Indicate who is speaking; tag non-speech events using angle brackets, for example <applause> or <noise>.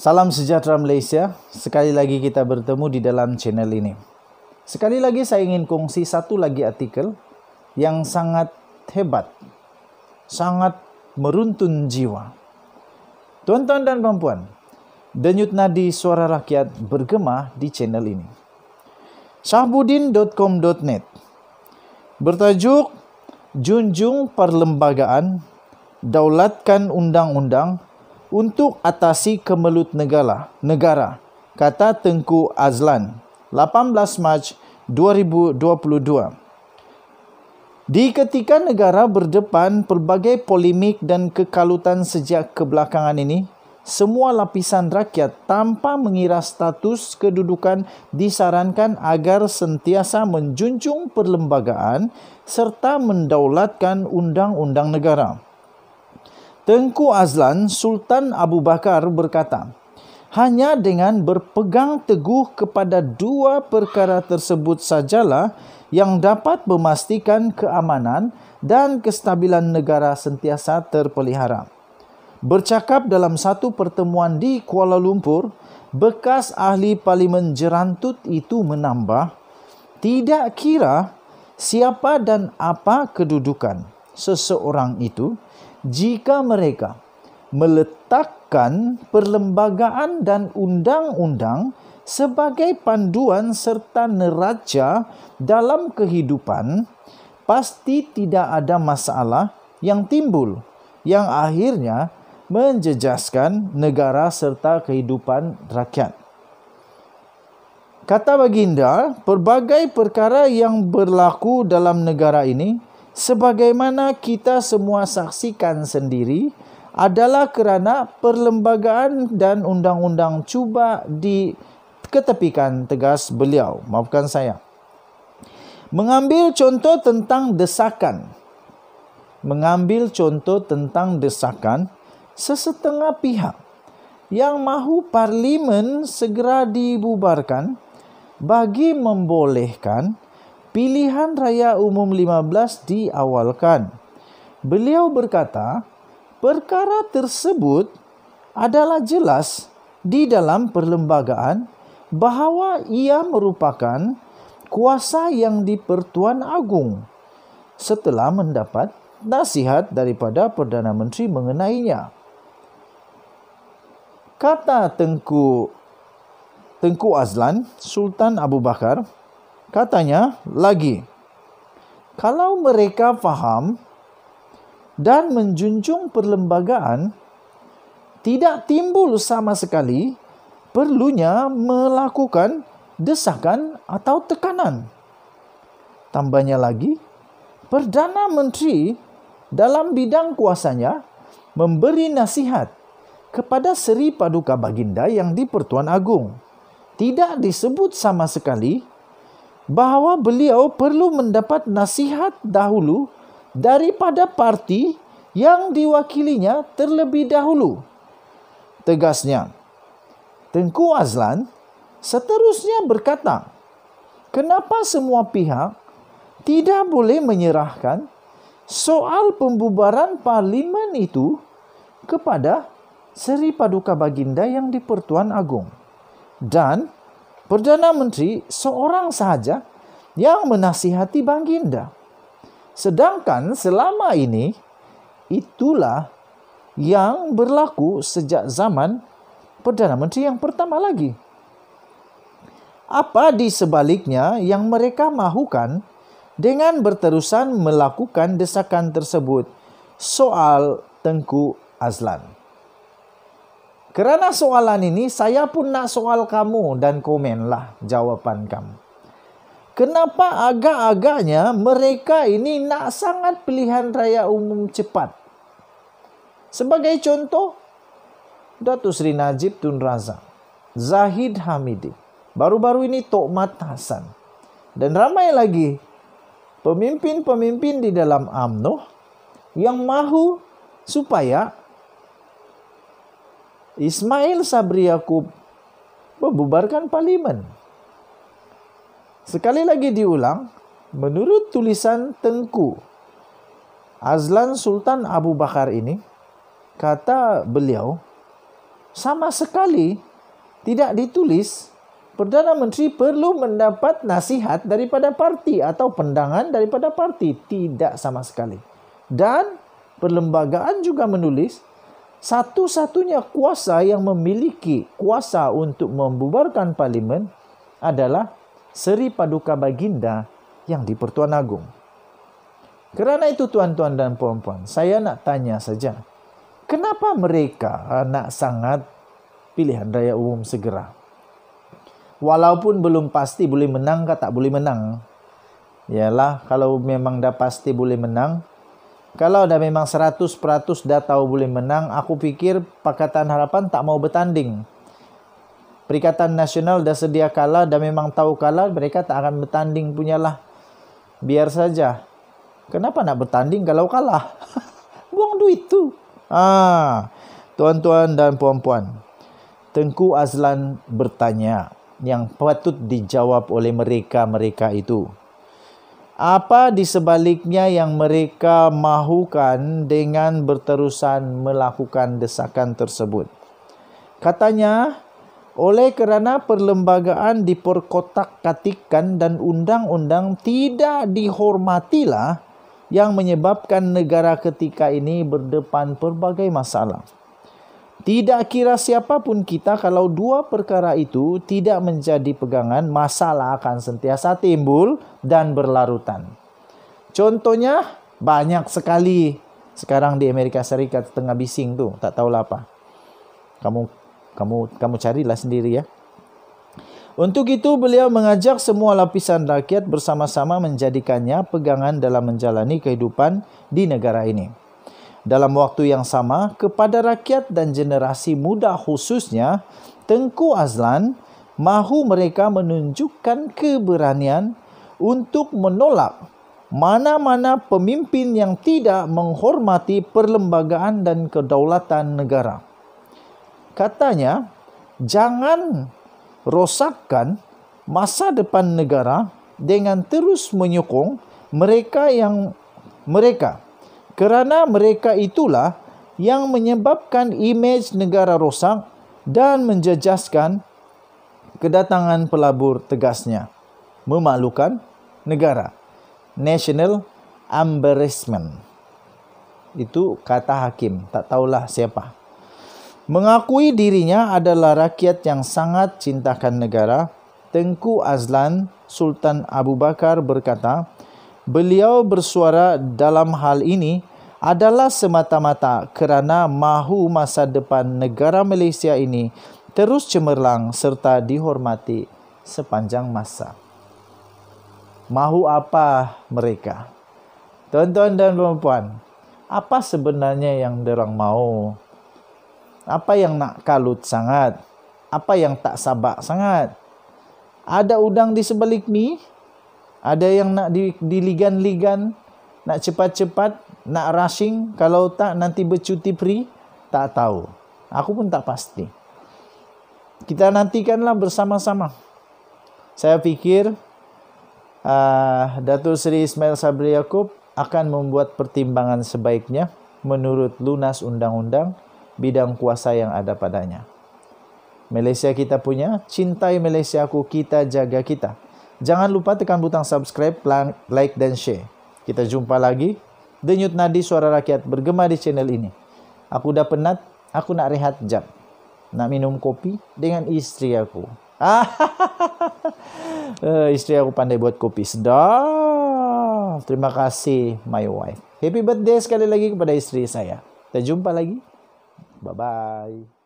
Speaker 1: Salam sejahtera Malaysia. Sekali lagi kita bertemu di dalam channel ini. Sekali lagi saya ingin kongsi satu lagi artikel yang sangat hebat. Sangat meruntun jiwa. Tuan-tuan dan puan-puan, denyut nadi suara rakyat bergema di channel ini. Syahbudin.com.net bertajuk Junjung Perlembagaan Daulatkan Undang-Undang untuk atasi kemelut negara, negara kata Tengku Azlan 18 Mac 2022 Di ketika negara berdepan pelbagai polemik dan kekalutan sejak kebelakangan ini semua lapisan rakyat tanpa mengira status kedudukan disarankan agar sentiasa menjunjung perlembagaan serta mendaulatkan undang-undang negara. Tengku Azlan Sultan Abu Bakar berkata, hanya dengan berpegang teguh kepada dua perkara tersebut sajalah yang dapat memastikan keamanan dan kestabilan negara sentiasa terpelihara. Bercakap dalam satu pertemuan di Kuala Lumpur, bekas ahli parlimen Jerantut itu menambah, tidak kira siapa dan apa kedudukan seseorang itu, jika mereka meletakkan perlembagaan dan undang-undang sebagai panduan serta neraca dalam kehidupan, pasti tidak ada masalah yang timbul yang akhirnya menjejaskan negara serta kehidupan rakyat. Kata baginda, pelbagai perkara yang berlaku dalam negara ini sebagaimana kita semua saksikan sendiri adalah kerana perlembagaan dan undang-undang cuba diketepikan tegas beliau. Maafkan saya. Mengambil contoh tentang desakan. Mengambil contoh tentang desakan sesetengah pihak yang mahu parlimen segera dibubarkan bagi membolehkan pilihan raya umum 15 diawalkan. Beliau berkata, perkara tersebut adalah jelas di dalam perlembagaan bahwa ia merupakan kuasa yang di Pertuan Agung setelah mendapat nasihat daripada Perdana Menteri mengenainya. Kata Tengku Tengku Azlan, Sultan Abu Bakar, katanya lagi, kalau mereka faham dan menjunjung perlembagaan, tidak timbul sama sekali perlunya melakukan desakan atau tekanan. Tambahnya lagi, Perdana Menteri dalam bidang kuasanya memberi nasihat kepada Seri Paduka Baginda yang di Pertuan Agung. Tidak disebut sama sekali bahawa beliau perlu mendapat nasihat dahulu daripada parti yang diwakilinya terlebih dahulu. Tegasnya, Tengku Azlan seterusnya berkata, kenapa semua pihak tidak boleh menyerahkan soal pembubaran parlimen itu kepada Seri Paduka Baginda yang di Pertuan Agung dan Perdana Menteri seorang saja yang menasihati Baginda. Sedangkan selama ini itulah yang berlaku sejak zaman Perdana Menteri yang pertama lagi. Apa di sebaliknya yang mereka mahukan dengan berterusan melakukan desakan tersebut? Soal Tengku Azlan. Kerana soalan ini, saya pun nak soal kamu dan komenlah jawapan kamu. Kenapa agak-agaknya mereka ini nak sangat pilihan raya umum cepat? Sebagai contoh, Datuk Seri Najib Tun Razak, Zahid Hamidi, baru-baru ini Tok Mat Hassan, dan ramai lagi pemimpin-pemimpin di dalam UMNO yang mahu supaya Ismail Sabri Yaakob membubarkan parlimen. Sekali lagi diulang, menurut tulisan Tengku Azlan Sultan Abu Bakar ini, kata beliau, sama sekali tidak ditulis Perdana Menteri perlu mendapat nasihat daripada parti atau pendangan daripada parti. Tidak sama sekali. Dan perlembagaan juga menulis Satu-satunya kuasa yang memiliki kuasa untuk membubarkan parlimen adalah Seri Paduka Baginda yang di Pertuan Agung. Kerana itu tuan-tuan dan puan-puan, saya nak tanya saja. Kenapa mereka nak sangat pilihan raya umum segera? Walaupun belum pasti boleh menang kata tak boleh menang. Ialah kalau memang dah pasti boleh menang, Kalau dah memang 100% dah tahu boleh menang, aku fikir Pakatan Harapan tak mau bertanding. Perikatan Nasional dah sedia kalah, dah memang tahu kalah, mereka tak akan bertanding punyalah. Biar saja. Kenapa nak bertanding kalau kalah? <laughs> Buang duit tu. Ah, tuan-tuan dan puan-puan. Tengku Azlan bertanya yang patut dijawab oleh mereka-mereka itu apa di sebaliknya yang mereka mahukan dengan berterusan melakukan desakan tersebut katanya oleh kerana perlembagaan diperkotak Katikan dan undang-undang tidak dihormatilah yang menyebabkan negara ketika ini berdepan berbagai masalah tidak kira siapapun kita kalau dua perkara itu tidak menjadi pegangan, masalah akan sentiasa timbul dan berlarutan. Contohnya banyak sekali sekarang di Amerika Serikat tengah bising tuh, tak tahulah apa. Kamu kamu kamu carilah sendiri ya. Untuk itu beliau mengajak semua lapisan rakyat bersama-sama menjadikannya pegangan dalam menjalani kehidupan di negara ini. Dalam waktu yang sama, kepada rakyat dan generasi muda khususnya, Tengku Azlan mahu mereka menunjukkan keberanian untuk menolak mana-mana pemimpin yang tidak menghormati perlembagaan dan kedaulatan negara. Katanya, jangan rosakkan masa depan negara dengan terus menyokong mereka yang mereka kerana mereka itulah yang menyebabkan imej negara rosak dan menjejaskan kedatangan pelabur tegasnya memalukan negara national embarrassment itu kata hakim tak tahulah siapa mengakui dirinya adalah rakyat yang sangat cintakan negara Tengku Azlan Sultan Abu Bakar berkata beliau bersuara dalam hal ini adalah semata-mata kerana mahu masa depan negara Malaysia ini terus cemerlang serta dihormati sepanjang masa. Mahu apa mereka? Tuan-tuan dan puan-puan, apa sebenarnya yang mereka mahu? Apa yang nak kalut sangat? Apa yang tak sabak sangat? Ada udang di sebalik ni? Ada yang nak diligan-ligan? Nak cepat-cepat nak rushing kalau tak nanti bercuti free tak tahu aku pun tak pasti kita nantikanlah bersama-sama saya fikir uh, Datuk Seri Ismail Sabri Yaakob akan membuat pertimbangan sebaiknya menurut lunas undang-undang bidang kuasa yang ada padanya Malaysia kita punya cintai Malaysia aku kita jaga kita jangan lupa tekan butang subscribe like dan share kita jumpa lagi Denyut nadi suara rakyat bergema di channel ini. Aku udah penat, aku nak rehat jam. Nak minum kopi dengan istri aku. Ah, <laughs> eh, istri aku pandai buat kopi. Sedap. Terima kasih my wife. Happy birthday sekali lagi kepada istri saya. Kita jumpa lagi. Bye-bye.